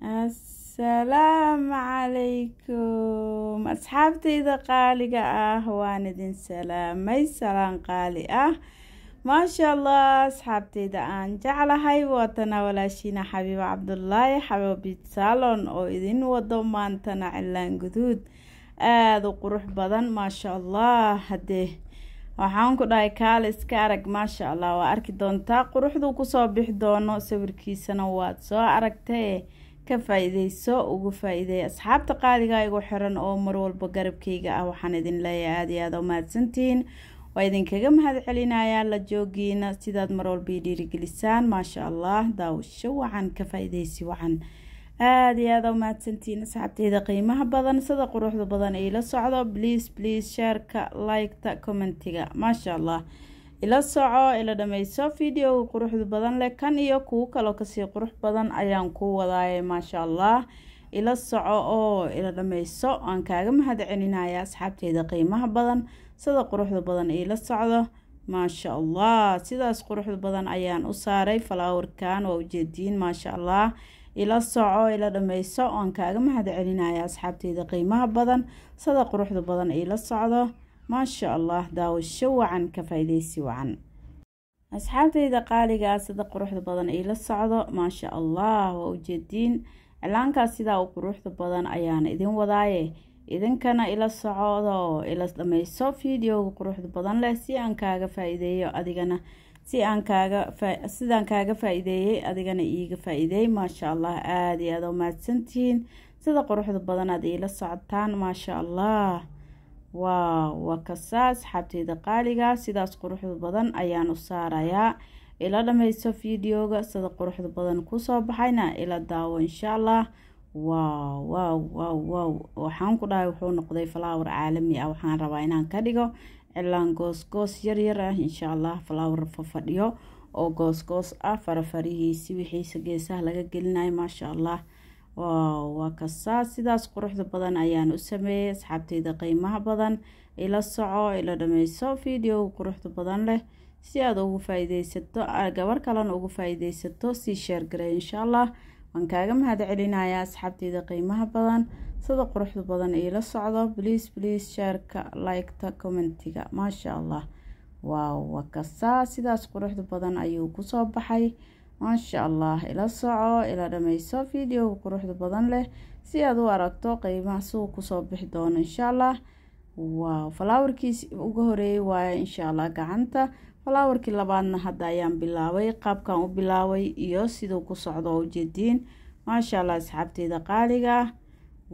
assalaamu calaykum asxaabtayda qaaliga ah waan idin salaamay salaan qaali ah maasha allah asxaabtayda aan jeclahay waatana walaashiina xabiib cabdulaahi xabiib saalon oo idin wado maantana cilaan guduud aada u qurux badan maasha allah haddee waxaan ku dhahay kaal iska arag maasha allah waa arki doontaa quruxduu kusoo bixi doono sawirkiisana waad soo aragtay ka faa-iideyso ugu faa asxaabta qaaliga igu xiran oo marwalba garabkayga ah waxaan idin leeyahay aada iyo aada u mahadsantihiin waa idinkaga mahad celinayaa la joogiina sidaad marwalba i dhiirigelisaan maasha allah daawasho wacan ka faa wacan waxaan aada iyo aada u mahadsantihiin asxaabteyda qiimaha badan sida quruxda badan iila socdo bliis bliis sheerka like commentiga maasha allah ila soco ila dhamayso videoga quruxda badan leh kan iyo kuu kaloo kasii qurux badan ayaan ku wadaayay maasha allah ila soco oo ila dhamayso aan kaaga mahad celinaya asxaabteeda qiimaha badan sida quruxda badan iila socdo maasha allah sidaas quruxda badan ayaan u saaray falaawarkan waa ujeediin maasha allah ila soco ila dhamayso aan kaaga mahad celinaya asxaabteeda qiimaha badan sida quruxda badan iila socdo maasha allah daawasho wacan ka faa'iidaysi wacan asxaabtayda qaaligaa ah sida quruxda badan iila socdo maasha allah waa ujeediin cilaankaas sidaa u quruxda badan ayaana idin wadaaye idinkana ila socdo ila dhamayso fideoga quruxda badan leh si aan kaaga faa adigana si aan kaaga sidaan kaaga faa-iideeyey adigana iiga faa-iideey maasha allah aada iyo aada u maadsantihiin sida quruxda badan aad iila socotaan maasha allah waaw waa kasaa asxaabteyda qaaliga sidaas quruxda badan ayaanu saarayaa ila dhammaysto videoga sida quruxda badan kusoo baxayna ila daawo insha allah waaw waw waaw waaw waxaan ku dhahay wuxuu noqday falaawar caalami ah waxaan rabaa inaan ka dhigo cilaan goos-goos yaryar ah insha allah falaawar fafadhiyo oo goosgoos ah farafarihiisi wixiisa geesaha laga gelinayo maasha allah wow waa kasaa sidaas quruxda badan ayaan u sameeyay asxaabtayda qiimaha badan ila soco ila dhameyso video quruxda badan leh si aad ugu faa gabar kalena ugu faa-ideysato sii sheer garay insha allah waan kaaga mahad celinayaa asxaabteyda qiimaha badan sida quruxda badan iila socdo bliis bliis sheerka liketa commentiga maasha allah waaw waa kasaa sidaas quruxda badan ayuu kusoo baxay maasha allah ila soco ila dhammayso videoga quruxda badan leh si aad u aragto qiimaha suuq kusoo bixi doono insha allah waaw falaawarkiis uga horeeyay waaye insha allah gacanta falaawarkii labaadna hadda ayaan bilaabay qaabkan u bilaabay iyo siduu ku socdo oo ujeediin maasha allah asxaabteyda qaaliga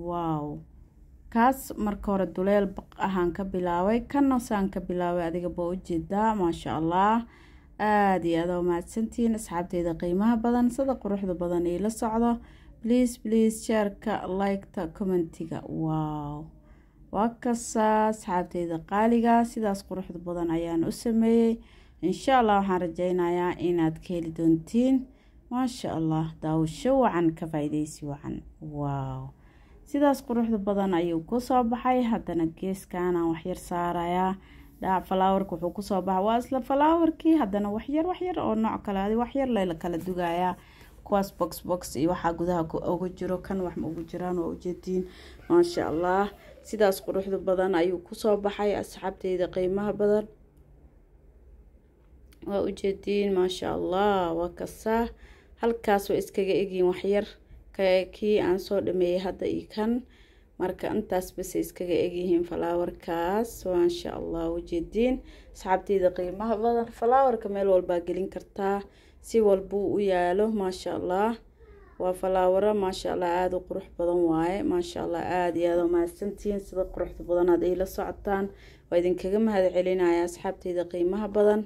waw kaas marka hore duleel ahaan ka bilaabay kana saan ka bilaabay adiga baa ujeedaa maasha allah aada iyo aada u mahadsantihiin asxaabteyda qiimaha badan sida quruxda badan la socdo bliis bliis sheerka liketa commentiga wow waa kasaa asxaabteyda qaaliga sidaas quruxda badan ayaan u sameeyey insha allah waxaan rajeynayaa inaad ka heli doontiin maasha allah daawasho wacan ka faa wacan wow sidaas quruxda badan ayuu ku soo baxay haddana geeskaanaan aan waxyar saarayaa dhaac falaawarka wuxuu kusoo baxa waa isla falaawarkii haddana waxyar waxyar oo nooc kale adi waxyar layla kala dugayaa kuwaas box box iyo waxaa gudaha uga jiro kan wax ma ugu jiraan waa ujeediin maasha allah sidaas quruxda badan ayuu kusoo baxay asxaabteyda qiimaha badan waa ujeediin maasha allah waa kasaa halkaas way iskaga egiin waxyar kii aan soo dhameeyay hadda iyo kan marka intaas base iskaga egyihiin falaawarkaas waa insha allah ujeediin asxaabteyda qiimaha badan falaawarka meel walbaa gelin kartaa si walbuu u yaalo maasha allah waa falaawaro maasha allah aada u qurux badan waaye maasha allah aada iyo aada umahadsantihiin sida quruxda badanaad ay la socotaan waa idinkaga mahad celinaya asxaabteyda qiimaha badan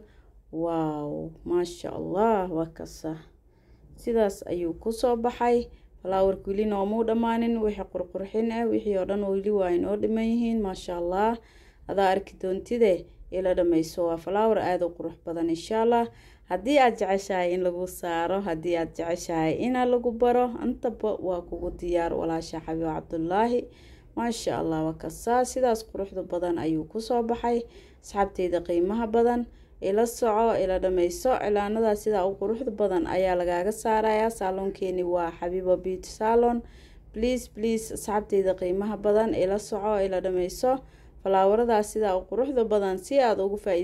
waaw maasha allah waa kasa sidaas ayuu kusoo baxay falaawarka weli noomau dhammaanin wixii qurqurxin ah wixii oo dhan weli waa inoo dhiman yihiin maasha allah adaa arki doontide ila dhammayso waa falaawar aada u qurux badan insha allah haddii aad jeceshahay in lagu saaro haddii aad jeceshahay inaa lagu baro intaba waa kugu diyaar walaasha xabiib cabdulaahi maasha allah waa sidaas quruxda badan ayuu kusoo baxay asxaabteyda qiimaha badan ila soco ila dhammayso cilaanadaa sidaa u quruxda badan ayaa lagaaga saarayaa saaloonkeeni waa xabiibo beauty saalon please please asxaabteyda qiimaha badan ila soco ila dhammayso falaawaradaa sidaa u quruxda badan si aad ugu faa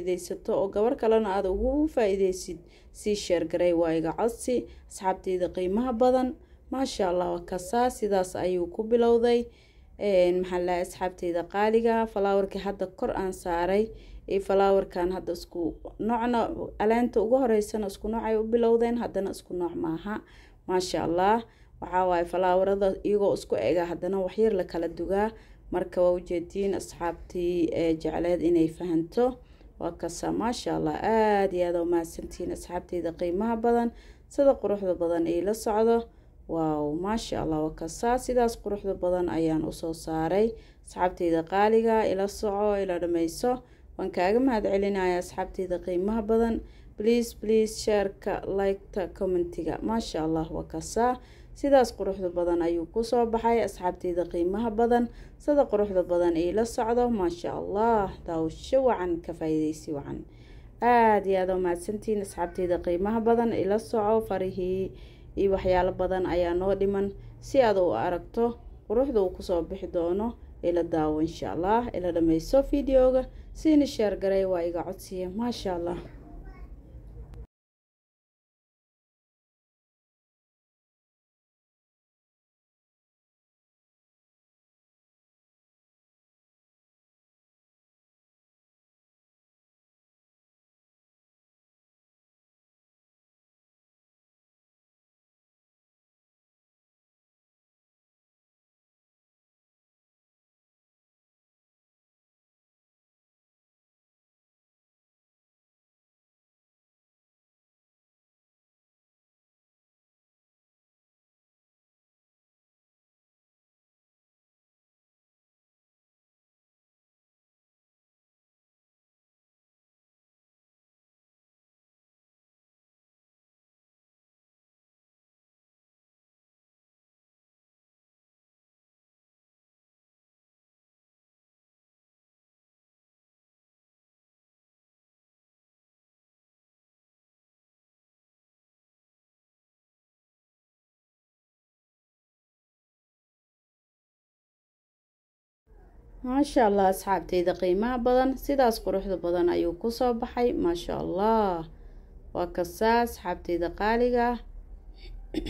oo gabar kalena aad ugu faa-iideysid sii sheergarey waa iga codsi asxaabteyda qiimaha badan maasha allah kasaa sidaas ayuu ku bilowday maxaa asxaabteyda qaaliga falaawarkii hadda kor aan saaray iyo falaawarkan hadda isku noocna caleenta ugu horeysana isku noocay u bilowdeen haddana isku nooc maaha maasha allah waxaawaay waaye falaawarada iyagoo isku ega haddana waxyar la kala dugaa marka waa ujeediin asxaabtii jecleed inay fahanto waa kasa maasha allah aada iyo aada umahadsantihiin asxaabteyda qiimaha badan sida quruxda badan iila socdo waaw maasha allah waa sidaas quruxda badan ayaan usoo saaray asxaabteyda qaaliga ila soco ila dhameyso waan kaaga mahadcelinayaa asxaabteyda qiimaha badan bliis bliis sheerka liketa commentiga maasha allah waa sidaas quruxda badan ayuu kusoo baxay asxaabteyda qiimaha badan sida quruxda badan la socdo maasha allah daawsho wacan ka faa-iideysi wacan aada iyo aada u mahadsantihiin asxaabteyda qiimaha badan ila soco farihii iyo waxyaalo badan ayaa noo dhiman si aad u aragto quruxda uu kusoo bixi doono ila daawo inshaa allah ila dhammayso videoga siina sheer garay waa iga codsiya maasha allah maasha allah asxaabteyda qiimaha badan sidaas quruxda badan ayuu kusoo baxay maasha allah waa kasaa asxaabteyda qaaliga ah.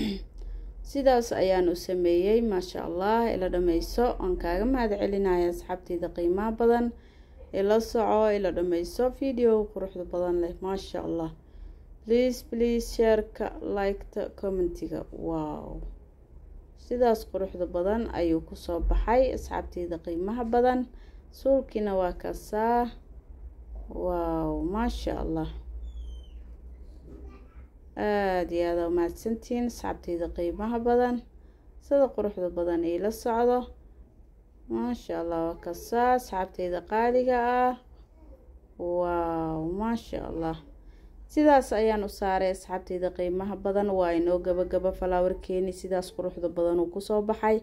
sidaas ayaan u sameeyey maasha allah ila dhameyso waan kaaga mahad celinaya asxaabteyda qiimaha badan ila soco ila dhameyso video quruxda badan leh maasha allah please please sheerka liketa commentiga wow sidaas quruxda badan ayuu kusoo baxay asxaabteyda qiimaha badan suulkiina waa kasaa wow maasha allah aada iyo aada umahadsantihiin asxaabteyda qiimaha badan sida quruxda badan iila socdo maasha allah waa kasaa asxaabteyda qaaliga ah waw maasha allah sidaas ayaan u saaray asxaabteyda qiimaha badan waa inoo gabagaba falaawarkeeni sidaas quruxda badan uu kusoo baxay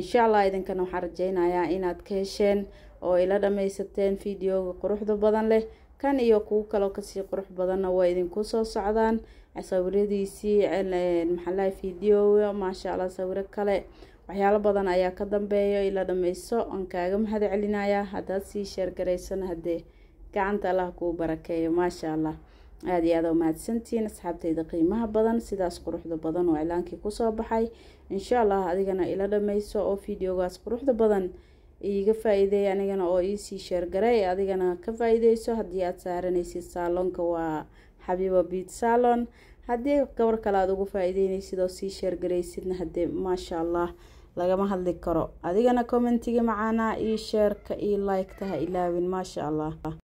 insha allah idinkana waxaan rajaynayaa inaad ka hesheen oo ila dhammaysateen videoga quruxda badan leh kan iyo kuu kaloo kasii qurux badanna waa idinku soo socdaan sawiradiisii maxalaha video maasha allah sawiro kale waxyaalo badan ayaa ka dambeeya ila dhammayso aan kaaga mahad celinayaa haddaad sii sheergaraysan haddee gacanta allah kuu barakeeyo maasha allah aada iyo aada umahadsantihiin asxaabteyda qiimaha badan sidaas quruxda badan oo iclaankii kusoo baxay insha allah adigana ila dhameyso oo videogaas quruxda badan iiga faa anigana oo iisii sheergaray adigana ka faa-iideyso haddii aada saaranaysid saaloonka waa xabiiba biit saalon haddii gabar kale aad uga faa oo sii sheergaraysidna haddee maasha allah lagama hadli karo adigana commentiga macaanaa io sheerka io like taha ilaawin maasha allah